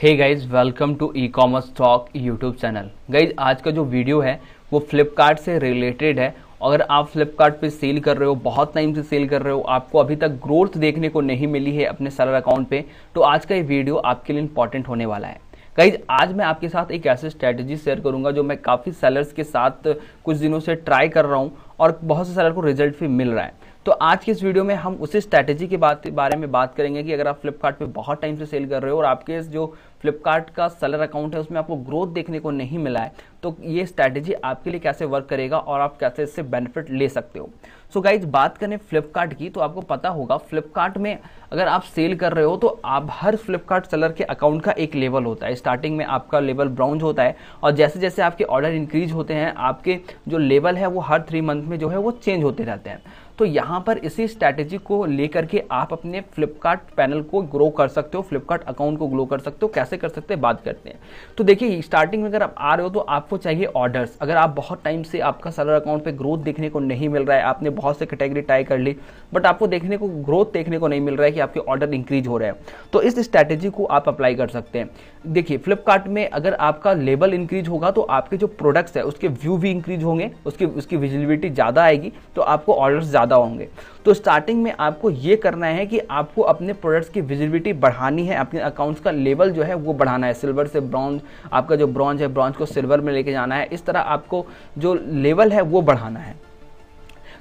hey guys welcome to e commerce talk YouTube channel guys आज का जो video है वो फ्लिपकार्ट से रिलेटेड है अगर आप फ्लिपकार्ट पे सेल कर रहे हो बहुत टाइम से सेल कर रहे हो आपको अभी तक ग्रोथ देखने को नहीं मिली है अपने सेलर अकाउंट पे तो आज का ये वीडियो आपके लिए इंपॉर्टेंट होने वाला है गाइज आज मैं आपके साथ एक ऐसी स्ट्रैटेजी शेयर करूंगा जो मैं काफ़ी सेलर्स के साथ कुछ दिनों से ट्राई कर रहा हूँ और बहुत से सेलर को रिजल्ट भी मिल रहा है तो आज के इस वीडियो में हम उसी स्ट्रैटेजी के बारे में बात करेंगे कि अगर आप फ्लिपकार्ट बहुत टाइम से सेल कर रहे हो और आपके जो फ्लिपकार्ट का सेलर अकाउंट है उसमें आपको ग्रोथ देखने को नहीं मिला है तो ये स्ट्रैटेजी आपके लिए कैसे वर्क करेगा और आप कैसे इससे बेनिफिट ले सकते हो सो so गाइज बात करें फ्लिपकार्ट की तो आपको पता होगा फ्लिपकार्ट में अगर आप सेल कर रहे हो तो आप हर फ्लिपकार्ट सेलर के अकाउंट का एक लेवल होता है स्टार्टिंग में आपका लेवल ब्राउन्ज होता है और जैसे जैसे आपके ऑर्डर इंक्रीज होते हैं आपके जो लेवल है वो हर थ्री मंथ में जो है वो चेंज होते रहते हैं तो यहाँ पर इसी स्ट्रैटेजी को लेकर के आप अपने फ्लिपकार्ट पैनल को ग्रो कर सकते हो फ्लिपकार्ट अकाउंट को ग्रो कर सकते हो कैसे कर सकते हैं बात करते हैं तो देखिए स्टार्टिंग में अगर आप आ रहे हो तो आपको चाहिए ऑर्डर्स अगर आप बहुत टाइम से आपका सलर अकाउंट पर ग्रोथ देखने को नहीं मिल रहा है आपने बहुत से कैटेगरी ट्राई कर ली बट आपको देखने को ग्रोथ देखने को नहीं मिल रहा है कि आपके ऑर्डर इंक्रीज हो रहे हैं तो इस स्ट्रैटेजी को आप अप्लाई कर सकते हैं देखिए फ्लिपकार्ट में अगर आपका लेवल इंक्रीज होगा तो आपके जो प्रोडक्ट्स है उसके व्यू भी इंक्रीज होंगे उसकी उसकी विजिबिलिटी ज़्यादा आएगी तो आपको ऑर्डर्स ज़्यादा ज़्यादा होंगे तो स्टार्टिंग में आपको ये करना है कि आपको अपने प्रोडक्ट्स की विजिबिलिटी बढ़ानी है अपने अकाउंट्स का लेवल जो है वो बढ़ाना है सिल्वर से ब्रॉन्ज आपका जो ब्रॉन्ज है ब्रॉन्ज को सिल्वर में लेके जाना है इस तरह आपको जो लेवल है वो बढ़ाना है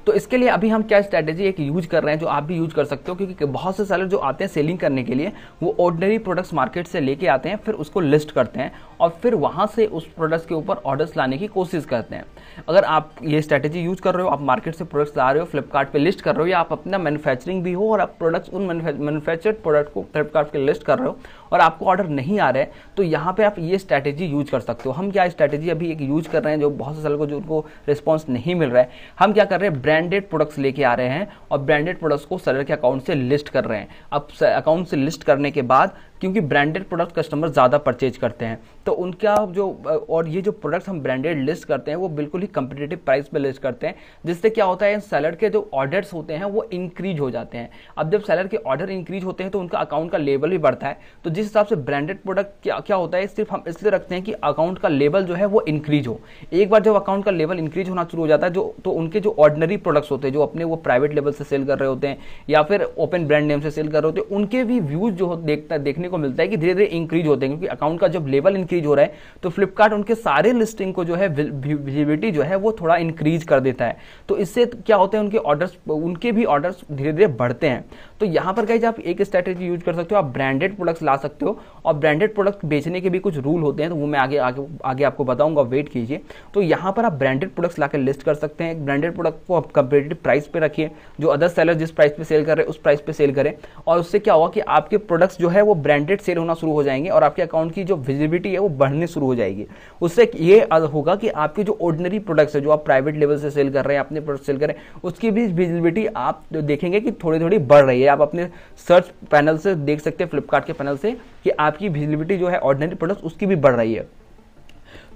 तो इसके लिए अभी हम क्या स्ट्रैटेजी एक यूज कर रहे हैं जो आप भी यूज कर सकते हो क्योंकि बहुत से सेलर जो आते हैं सेलिंग करने के लिए वो ऑर्डनरी प्रोडक्ट्स मार्केट से लेके आते हैं फिर उसको लिस्ट करते हैं और फिर वहाँ से उस प्रोडक्ट्स के ऊपर ऑर्डर्स लाने की कोशिश करते हैं अगर आप ये स्ट्रैटेजी यूज कर रहे हो आप मार्केट से प्रोडक्ट्स ला रहे हो फ्लिपकार्ट पे लिस्ट कर रहे हो या आप अपना मैन्युफैक्चरिंग भी हो और आप प्रोडक्ट्स उन मैनुफैक्चर्ड प्रोडक्ट को फ्लिपकार्ट पे लिस्ट कर रहे हो और आपको ऑर्डर नहीं आ रहे तो यहाँ पे आप ये स्ट्रैटेजी यूज कर सकते हो हम क्या स्ट्रैटेजी अभी एक यूज कर रहे हैं जो बहुत से सालों को जो उनको रिस्पॉन्स नहीं मिल रहा है हम क्या कर रहे हैं ब्रांडेड प्रोडक्ट्स लेके आ रहे हैं और ब्रांडेड प्रोडक्ट्स को सेलर के अकाउंट से लिस्ट कर रहे हैं अब अकाउंट से लिस्ट करने के बाद क्योंकि ब्रांडेड प्रोडक्ट कस्टमर ज़्यादा परचेज करते हैं तो उनका जो और ये जो प्रोडक्ट्स हम ब्रांडेड लिस्ट करते हैं वो बिल्कुल ही कंपिटेटिव प्राइस पर लिस्ट करते हैं जिससे क्या होता है सेलर के जो ऑर्डर्स होते हैं वो इंक्रीज हो जाते हैं अब जब सेलर के ऑर्डर इंक्रीज होते हैं तो उनका अकाउंट का लेवल भी बढ़ता है तो जिस हिसाब से ब्रांडेड प्रोडक्ट क्या क्या होता है सिर्फ हम इसलिए रखते हैं कि अकाउंट का लेवल जो है वो इंक्रीज हो एक बार जब अकाउंट का लेवल इंक्रीज होना शुरू हो जाता है जो तो उनके जो ऑर्डनरी प्रोडक्ट्स होते हैं जो अपने वो प्राइवेट लेवल से सेल कर रहे होते हैं या फिर ओपन ब्रांड नेम से सेल कर रहे होते हैं उनके भी व्यूज जो देखता देखने देखने को मिलता है कि धीरे धीरे इंक्रीज होते हैं क्योंकि अकाउंट का जब लेवल इंक्रीज हो रहा है तो फ्लिपकार्ट उनके सारे लिस्टिंग को जो है विजिबिलिटी जो है वो थोड़ा इंक्रीज कर देता है तो इससे क्या होते हैं उनके ऑर्डर्स उनके भी ऑर्डर्स धीरे धीरे बढ़ते हैं तो यहां पर कहीं आप एक स्ट्रैटेजी यूज कर सकते हो आप ब्रांडेड प्रोडक्ट्स ला सकते हो और ब्रांडेड प्रोडक्ट बेचने के भी कुछ रूल होते हैं तो वो मैं आगे आगे आगे आपको बताऊंगा वेट कीजिए तो यहां पर आप ब्रांडेड प्रोडक्ट्स ला लिस्ट कर सकते हैं ब्रांडेड प्रोडक्ट को आप कंपेटेटिव प्राइस पे रखिए जो अदर सेलर जिस प्राइस पे सेल कर रहे हैं उस प्राइस पे सेल करें और उससे क्या होगा कि आपके प्रोडक्ट्स जो है वो ब्रांड ब्रांडेड सेल होना शुरू हो जाएंगे और आपके अकाउंट की जो विजिबिलिटी है वो बढ़ने शुरू हो जाएगी उससे ये होगा कि आपके जो ऑर्डनरी प्रोडक्ट्स है जो आप प्राइवेट लेवल से सेल कर रहे हैं अपने प्रोडक्ट सेल कर रहे हैं उसकी भी विजिबिलिटी आप देखेंगे कि थोड़ी थोड़ी बढ़ रही है आप अपने सर्च पैनल से देख सकते हैं फ्लिपकार्ट के पैनल से कि आपकी विजिबिलिटी जो है ऑर्डनरी प्रोडक्ट्स उसकी भी बढ़ रही है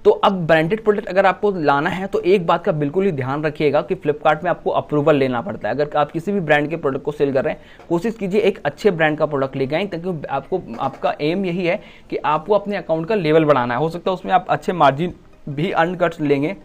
तो अब ब्रांडेड प्रोडक्ट अगर आपको लाना है तो एक बात का बिल्कुल ही ध्यान रखिएगा कि फ्लिपकार्ट में आपको अप्रूवल लेना पड़ता है अगर आप किसी भी ब्रांड के प्रोडक्ट को सेल कर रहे हैं कोशिश कीजिए एक अच्छे ब्रांड का प्रोडक्ट ले जाए ताकि आपको आपका एम यही है कि आपको अपने अकाउंट का लेवल बढ़ाना है हो सकता है उसमें आप अच्छे मार्जिन भी अर्न कर लेंगे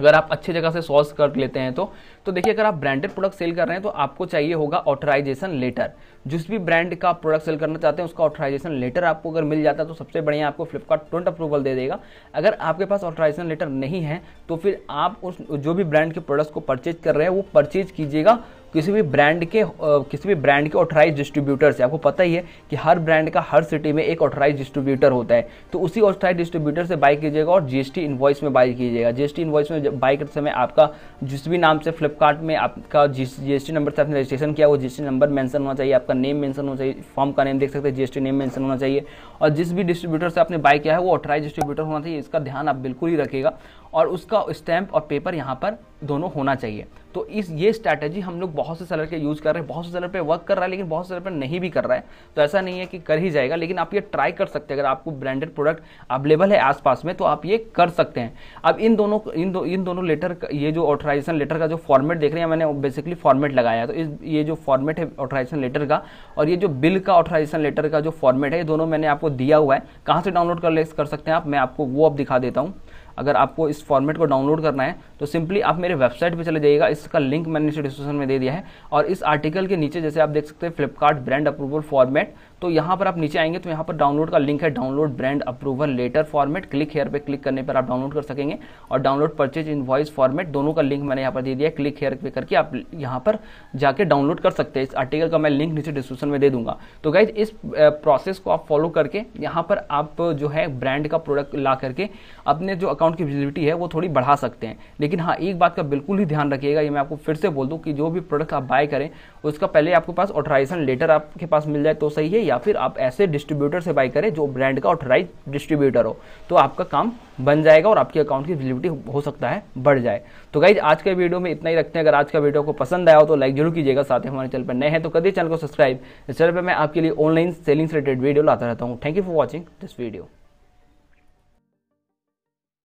अगर आप अच्छी जगह से सोर्स कर लेते हैं तो तो देखिए अगर आप ब्रांडेड प्रोडक्ट सेल कर रहे हैं तो आपको चाहिए होगा ऑथराइजेशन लेटर जिस भी ब्रांड का प्रोडक्ट सेल करना चाहते हैं उसका ऑथराइजेशन लेटर आपको अगर मिल जाता है तो सबसे बढ़िया आपको फ्लिपकार्ट तुरंत अप्रूवल दे देगा अगर आपके पास ऑथराइजेशन लेटर नहीं है तो फिर आप उस जो भी ब्रांड के प्रोडक्ट्स को परचेज कर रहे हैं वो परचेज कीजिएगा किसी भी ब्रांड के किसी भी ब्रांड के ऑथराइज डिस्ट्रीब्यूटर से आपको पता ही है कि हर ब्रांड का हर सिटी में एक ऑथराइज डिस्ट्रीब्यूटर होता है तो उसी ऑथराइज डिस्ट्रीब्यूटर से बाई कीजिएगा और जीएसटी इन्वॉइस में बाई कीजिएगा जीएसटी इन्वॉइस में बाई करते समय आपका जिस भी नाम से फ्लिपकार्ट में आपका जीएसटी नंबर से आपने रजिस्ट्रेशन किया वो जीएसटी नंबर मैंशन होना चाहिए आपका नेम मैंसन होना चाहिए फॉर्म का नेम देख सकते हैं जीएसटी नेम मैंशन होना चाहिए और जिस भी डिस्ट्रीब्यूटर से आपने बाई किया है वो ऑथराइज डिस्ट्रीब्यूटर होना चाहिए इसका ध्यान आप बिल्कुल ही रखेगा और उसका स्टैम्प और पेपर यहाँ पर दोनों होना चाहिए तो इस ये स्ट्रैटेजी हम लोग बहुत से सेलर के यूज़ कर रहे हैं बहुत से सेलर पे वर्क कर रहा है लेकिन बहुत से सेलर पे नहीं भी कर रहा है तो ऐसा नहीं है कि कर ही जाएगा लेकिन आप ये ट्राई कर सकते हैं अगर आपको ब्रांडेड प्रोडक्ट अवेलेबल है आसपास में तो आप ये कर सकते हैं अब इन दोनों इन दो इन दोनों लेटर ये जो ऑथराइजेशन लेटर का जो फॉर्मेट देख रहे हैं मैंने बेसिकली फॉर्मेट लगाया तो इस ये जो फॉर्मेट है ऑथराइजेशन लेटर का और ये जो बिल का ऑथराइजेशन लेटर का जो फॉर्मेट है ये दोनों मैंने आपको दिया हुआ है कहाँ से डाउनलोड कर ले कर सकते हैं आप मैं आपको वो अब दिखा देता हूँ अगर आपको इस फॉर्मेट को डाउनलोड करना है तो सिंपली आप मेरे वेबसाइट पर चले जाइएगा इसका लिंक मैंने डिस्क्रिप्शन में दे दिया है और इस आर्टिकल के नीचे जैसे आप देख सकते हैं फ्लिपकार्ट ब्रांड अप्रूवल फॉर्मेट तो यहाँ पर आप नीचे आएंगे तो यहाँ पर डाउनलोड का लिंक है download brand approval letter format click here पे क्लिक करने पर आप डाउनलोड कर सकेंगे और download purchase invoice format दोनों का लिंक मैंने यहाँ पर दे दिया क्लिक हेयर पे करके आप यहाँ पर जाके डाउनलोड कर सकते हैं इस आर्टिकल का मैं लिंक नीचे डिस्क्रिप्शन में दे दूंगा तो गाइज इस प्रोसेस को आप फॉलो करके यहाँ पर आप जो है ब्रांड का प्रोडक्ट ला करके अपने जो अकाउंट की विजिबिलिटी है वो थोड़ी बढ़ा सकते हैं लेकिन हाँ एक बात का बिल्कुल ही ध्यान रखिएगा ये मैं आपको फिर से बोल दूँ कि जो भी प्रोडक्ट आप बाय करें उसका पहले आपके पास ऑथराइजेशन लेटर आपके पास मिल जाए तो सही है या फिर आप ऐसे डिस्ट्रीब्यूटर से बाई करें जो ब्रांड का ऑथराइज डिस्ट्रीब्यूटर हो तो आपका काम बन जाएगा और आपके अकाउंट की विजिबिलिटी हो सकता है बढ़ जाए तो गाइज आज के वीडियो में इतना ही रखते हैं अगर आज का वीडियो को पसंद आया हो तो लाइक जरूर कीजिएगा साथ ही हमारे चैनल पर नए हैं तो कभी चैनल को सब्सक्राइब इस चैनल पर मैं आपके लिए ऑनलाइन सेलिंग से रिलेटेड वीडियो लाता रहता हूँ thank you for watching this video